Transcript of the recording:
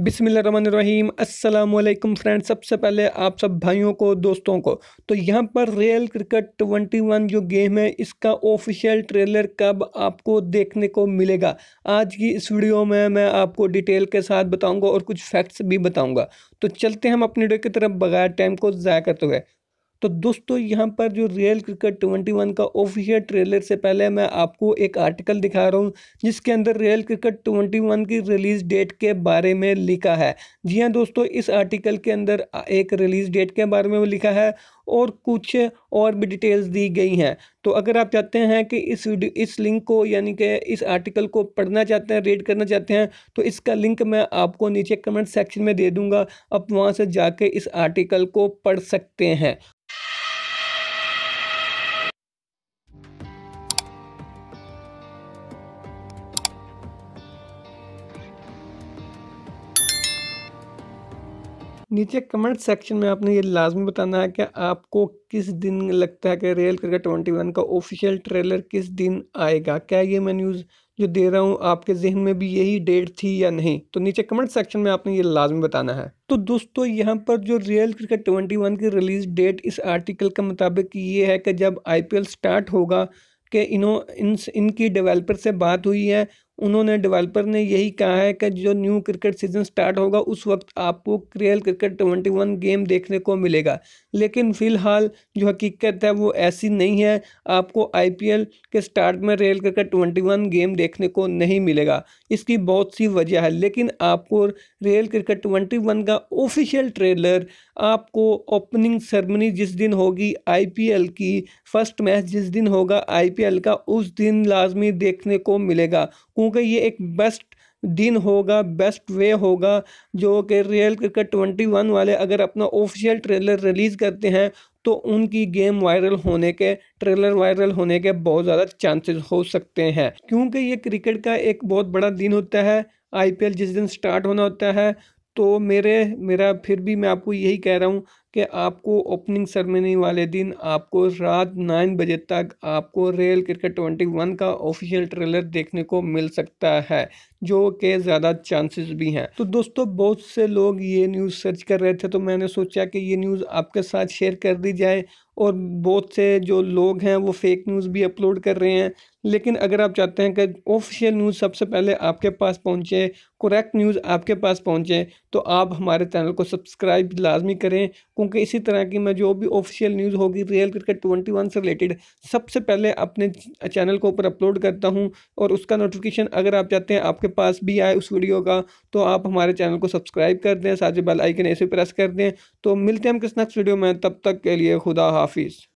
रहीम अस्सलाम फ्रेंड्स सबसे पहले आप सब भाइयों को दोस्तों को तो यहाँ पर रियल क्रिकेट ट्वेंटी वन जो गेम है इसका ऑफिशियल ट्रेलर कब आपको देखने को मिलेगा आज की इस वीडियो में मैं आपको डिटेल के साथ बताऊंगा और कुछ फैक्ट्स भी बताऊंगा तो चलते हम अपनी वीडियो की तरफ बगैर टाइम को ज़ाया करते हुए तो दोस्तों यहाँ पर जो रियल क्रिकेट ट्वेंटी वन का ऑफिशियल ट्रेलर से पहले मैं आपको एक आर्टिकल दिखा रहा हूँ जिसके अंदर रियल क्रिकेट ट्वेंटी वन की रिलीज़ डेट के बारे में लिखा है जी हाँ दोस्तों इस आर्टिकल के अंदर एक रिलीज़ डेट के बारे में लिखा है और कुछ और भी डिटेल्स दी गई हैं तो अगर आप चाहते हैं कि इस वीडियो इस लिंक को यानी कि इस आर्टिकल को पढ़ना चाहते हैं रीड करना चाहते हैं तो इसका लिंक मैं आपको नीचे कमेंट सेक्शन में दे दूंगा आप वहां से जाके इस आर्टिकल को पढ़ सकते हैं नीचे कमेंट सेक्शन में आपने ये लाजमी बताना है कि आपको किस दिन लगता है कि रियल क्रिकेट ट्वेंटी वन का ऑफिशियल ट्रेलर किस दिन आएगा क्या ये मैं न्यूज़ जो दे रहा हूँ आपके जहन में भी यही डेट थी या नहीं तो नीचे कमेंट सेक्शन में आपने ये लाजमी बताना है तो दोस्तों यहाँ पर जो रियल क्रिकेट ट्वेंटी वन की रिलीज़ डेट इस आर्टिकल के मुताबिक ये है कि जब आई पी एल स्टार्ट होगा कि इन्हों इन इनकी डेवलपर से बात हुई है उन्होंने डेवलपर ने यही कहा है कि जो न्यू क्रिकेट सीजन स्टार्ट होगा उस वक्त आपको real cricket twenty one game देखने को मिलेगा लेकिन फ़िलहाल जो हकीकत है वो ऐसी नहीं है आपको आईपीएल के स्टार्ट में real cricket twenty one game देखने को नहीं मिलेगा इसकी बहुत सी वजह है लेकिन आपको रियल क्रिकेट ट्वेंटी वन का ऑफिशियल ट्रेलर आपको ओपनिंग सेरेमनी जिस दिन होगी एल की फर्स्ट मैच जिस दिन होगा एल का उस दिन लाजमी देखने को मिलेगा क्योंकि ये एक बेस्ट दिन होगा बेस्ट वे होगा जो कि रियल क्रिकेट ट्वेंटी वन वाले अगर अपना ऑफिशियल ट्रेलर रिलीज़ करते हैं तो उनकी गेम वायरल होने के ट्रेलर वायरल होने के बहुत ज़्यादा चांसेस हो सकते हैं क्योंकि ये क्रिकेट का एक बहुत बड़ा दिन होता है आईपीएल जिस दिन स्टार्ट होना होता है तो मेरे मेरा फिर भी मैं आपको यही कह रहा हूँ कि आपको ओपनिंग सेरेमनी वाले दिन आपको रात नाइन बजे तक आपको रेल क्रिकेट ट्वेंटी वन का ऑफिशियल ट्रेलर देखने को मिल सकता है जो के ज़्यादा चांसेस भी हैं तो दोस्तों बहुत से लोग ये न्यूज़ सर्च कर रहे थे तो मैंने सोचा कि ये न्यूज़ आपके साथ शेयर कर दी जाए और बहुत से जो लोग हैं वो फेक न्यूज़ भी अपलोड कर रहे हैं लेकिन अगर आप चाहते हैं कि ऑफिशियल न्यूज़ सबसे पहले आपके पास पहुँचे करेक्ट न्यूज़ आपके पास पहुँचे तो आप हमारे चैनल को सब्सक्राइब लाजमी करें लोगों के इसी तरह की मैं जो भी ऑफिशियल न्यूज़ होगी रियल क्रिकेट ट्वेंटी वन से रिलेटेड सबसे पहले अपने चैनल के ऊपर अपलोड करता हूँ और उसका नोटिफिकेशन अगर आप चाहते हैं आपके पास भी आए उस वीडियो का तो आप हमारे चैनल को सब्सक्राइब कर दें साझे बेल आइकन ऐसे प्रेस कर दें तो मिलते हैं हम किस नेक्स्ट वीडियो में तब तक के लिए खुदा हाफिज़